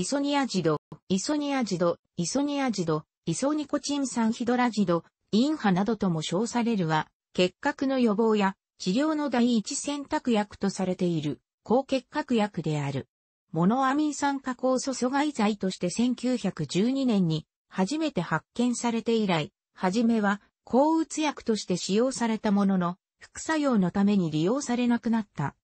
イソニアジド、イソニアジド、イソニアジド、イソニコチン酸ヒドラジド、インハなどとも称されるは、結核の予防や治療の第一選択薬とされている、抗結核薬である。モノアミン酸加工素阻害剤として1912年に初めて発見されて以来、はじめは抗うつ薬として使用されたものの、副作用のために利用されなくなった。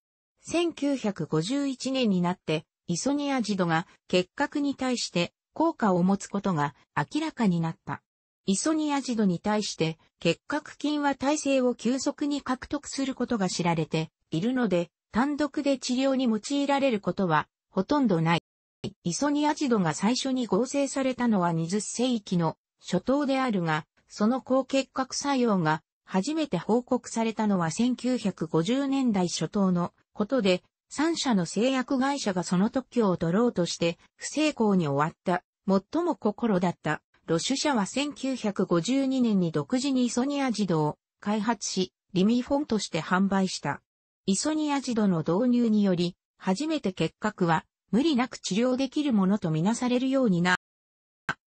1951年になってイソニアジドが結核に対して効果を持つことが明らかになった。イソニアジドに対して結核菌は耐性を急速に獲得することが知られているので、単独で治療に用いられることはほとんどない。イソニアジドが最初に合成されたのは20世紀の初頭であるが、その抗結核作用が初めて報告されたのは1950年代初頭のことで、3社の製薬会社がその特許を取ろうとして不成功に終わった、最も心だった。ロシュ社は1952年に独自にイソニアジドを開発し、リミフォンとして販売した。イソニアジドの導入により、初めて結核は無理なく治療できるものとみなされるようにな。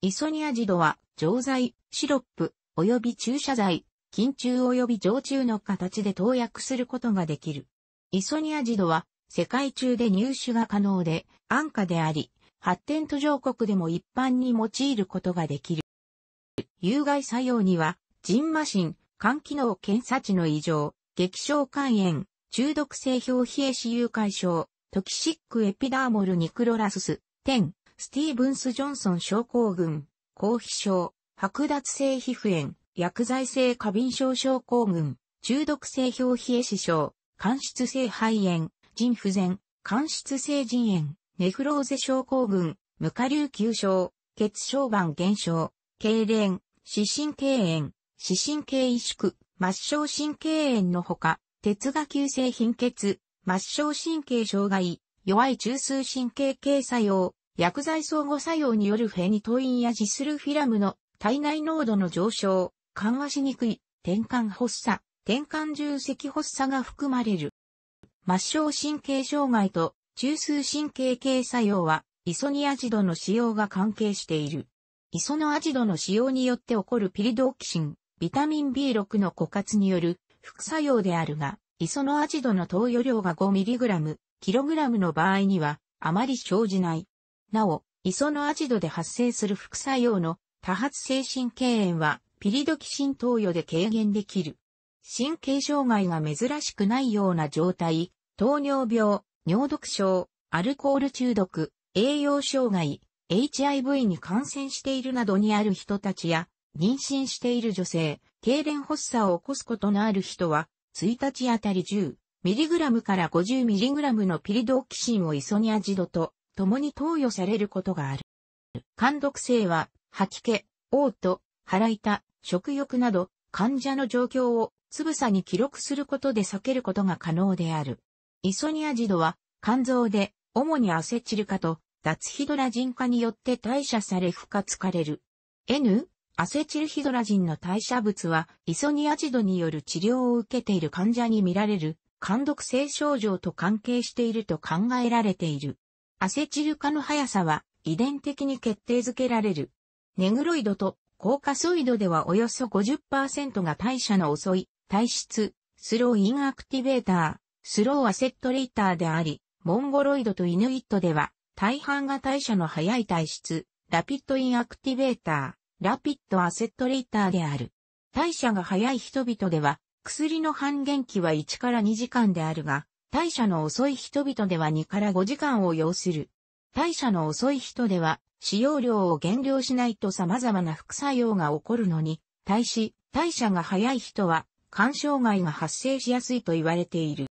イソニアジドは錠剤、シロップ、及び注射剤、緊中及び常駐の形で投薬することができる。イソニアジドは世界中で入手が可能で、安価であり、発展途上国でも一般に用いることができる。有害作用には、人麻疹、肝機能検査値の異常、激症肝炎、中毒性表皮死誘拐症、トキシックエピダーモルニクロラスス、10、スティーブンス・ジョンソン症候群、抗皮症、剥奪性皮膚炎、薬剤性過敏症症候群、中毒性表皮壊死症、間質性肺炎、腎不全、間質性腎炎、ネフローゼ症候群、無下流球症、血小板減少、痙攣、視神経炎、視神経萎縮、末梢神経炎のほか、鉄が急性貧血、末梢神経障害、弱い中枢神経系作用、薬剤相互作用によるフェニトインやジスルフィラムの体内濃度の上昇、緩和しにくい、転換発作、転換重積発作が含まれる。末梢神経障害と中枢神経系作用は、イソニアジドの使用が関係している。イソノアジドの使用によって起こるピリドーキシン、ビタミン B6 の枯渇による副作用であるが、イソノアジドの投与量が 5mg、kg の場合には、あまり生じない。なお、イソノアジドで発生する副作用の多発性神経炎は、ピリドキシン投与で軽減できる。神経障害が珍しくないような状態、糖尿病、尿毒症、アルコール中毒、栄養障害、HIV に感染しているなどにある人たちや、妊娠している女性、痙攣発作を起こすことのある人は、1日あたり 10mg から 50mg のピリドキシンをイソニアジドと共に投与されることがある。肝毒性は、吐き気、嘔吐、腹痛、食欲など、患者の状況をつぶさに記録することで避けることが可能である。イソニアジドは肝臓で主にアセチル化と脱ヒドラジン化によって代謝され不活化れる。N、アセチルヒドラジンの代謝物はイソニアジドによる治療を受けている患者に見られる肝毒性症状と関係していると考えられている。アセチル化の速さは遺伝的に決定づけられる。ネグロイドと高カソイドではおよそ50%が代謝の遅い体質、スローインアクティベーター、スローアセットレーターであり、モンゴロイドとイヌイットでは、大半が代謝の早い体質、ラピッドインアクティベーター、ラピッドアセットレーターである。代謝が早い人々では、薬の半減期は1から2時間であるが、代謝の遅い人々では2から5時間を要する。代謝の遅い人では、使用量を減量しないと様々な副作用が起こるのに、対し、代謝が早い人は、肝障害が発生しやすいと言われている。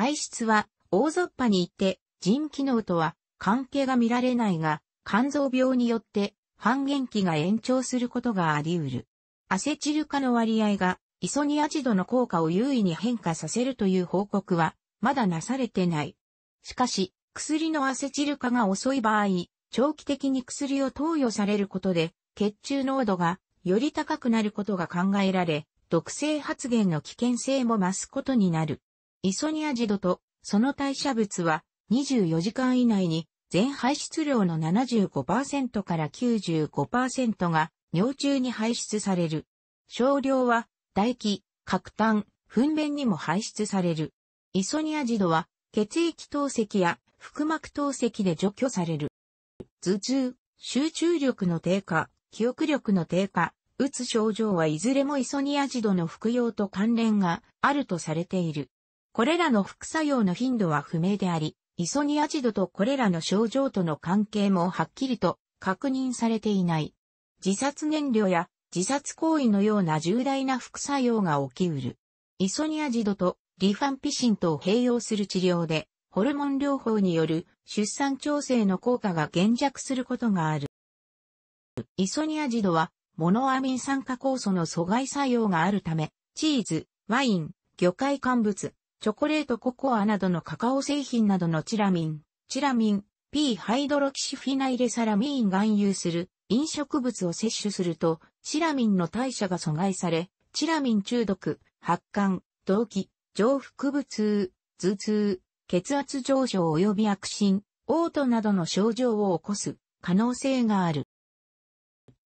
排出は大雑把に言って腎機能とは関係が見られないが、肝臓病によって半減期が延長することがあり得る。アセチル化の割合がイソニアチドの効果を優位に変化させるという報告はまだなされてない。しかし、薬のアセチル化が遅い場合、長期的に薬を投与されることで、血中濃度がより高くなることが考えられ、毒性発現の危険性も増すことになる。イソニアジドとその代謝物は24時間以内に全排出量の75%から95%が尿中に排出される。少量は唾液、核炭、糞便にも排出される。イソニアジドは血液透析や腹膜透析で除去される。頭痛、集中力の低下、記憶力の低下、うつ症状はいずれもイソニアジドの服用と関連があるとされている。これらの副作用の頻度は不明であり、イソニアチドとこれらの症状との関係もはっきりと確認されていない。自殺燃料や自殺行為のような重大な副作用が起きうる。イソニアジドとリファンピシンとを併用する治療で、ホルモン療法による出産調整の効果が減弱することがある。イソニアジドは、モノアミン酸化酵素の阻害作用があるため、チーズ、ワイン、魚介乾物、チョコレートココアなどのカカオ製品などのチラミン、チラミン、P ハイドロキシフィナイレサラミン含有する飲食物を摂取すると、チラミンの代謝が阻害され、チラミン中毒、発汗、動悸、上腹部痛、頭痛、血圧上昇及び悪心、嘔吐などの症状を起こす可能性がある。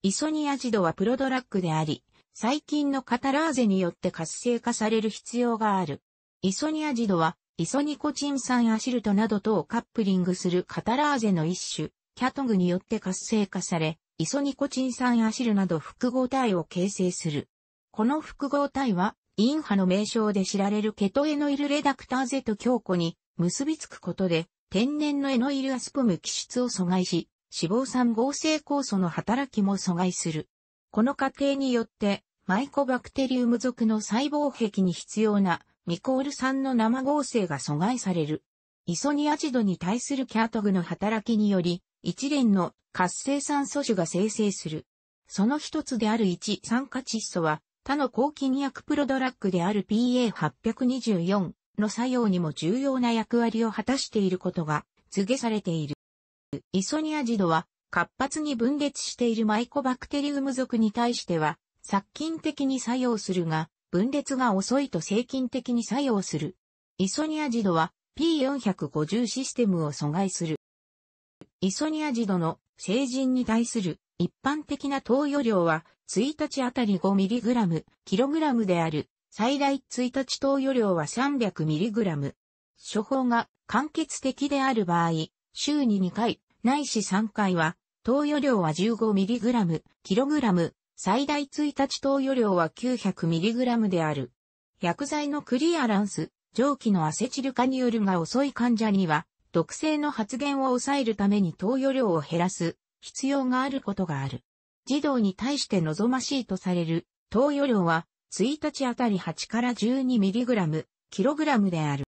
イソニアジドはプロドラッグであり、細菌のカタラーゼによって活性化される必要がある。イソニアジドは、イソニコチン酸アシルトなどとをカップリングするカタラーゼの一種、キャトグによって活性化され、イソニコチン酸アシルなど複合体を形成する。この複合体は、インハの名称で知られるケトエノイルレダクターゼと強固に結びつくことで、天然のエノイルアスプム基質を阻害し、脂肪酸合成酵素の働きも阻害する。この過程によって、マイコバクテリウム属の細胞壁に必要なニコール酸の生合成が阻害される。イソニアチドに対するキャートグの働きにより、一連の活性酸素種が生成する。その一つである一酸化窒素は、他の抗菌薬プロドラッグである PA824 の作用にも重要な役割を果たしていることが告げされている。イソニアジドは活発に分裂しているマイコバクテリウム属に対しては殺菌的に作用するが、分裂が遅いと制菌的に作用する。イソニアジドは P450 システムを阻害する。イソニアジドの成人に対する一般的な投与量は1日あたり 5mg、kg である。最大1日投与量は 300mg。処方が完結的である場合、週に2回、ないし3回は、投与量は 15mg、kg、最大1日投与量は 900mg である。薬剤のクリアランス、蒸気のアセチル化によるが遅い患者には、毒性の発現を抑えるために投与量を減らす必要があることがある。児童に対して望ましいとされる投与量は1日あたり8から 12mg、キログラムである。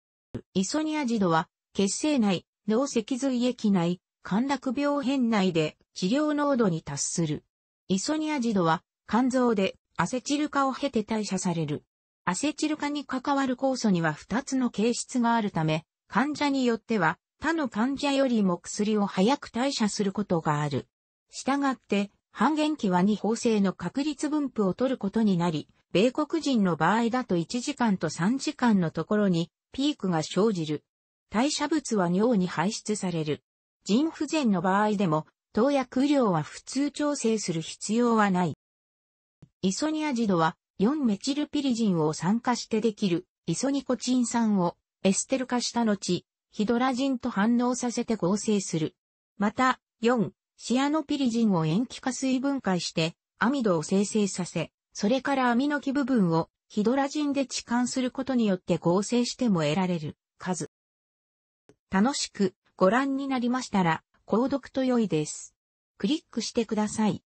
イソニアジドは血清内、脳脊髄液内、陥落病変内で治療濃度に達する。イソニアジドは肝臓でアセチル化を経て代謝される。アセチル化に関わる酵素には2つの形質があるため、患者によっては他の患者よりも薬を早く代謝することがある。したがって、半減期は2方性の確率分布を取ることになり、米国人の場合だと1時間と3時間のところにピークが生じる。代謝物は尿に排出される。腎不全の場合でも投薬量は普通調整する必要はない。イソニアジドは4メチルピリジンを酸化してできるイソニコチン酸をエステル化した後、ヒドラジンと反応させて合成する。また、4、シアノピリジンを塩基化水分解してアミドを生成させ、それからアミノ基部分をヒドラジンで置換することによって合成しても得られる数。楽しくご覧になりましたら、購読と良いです。クリックしてください。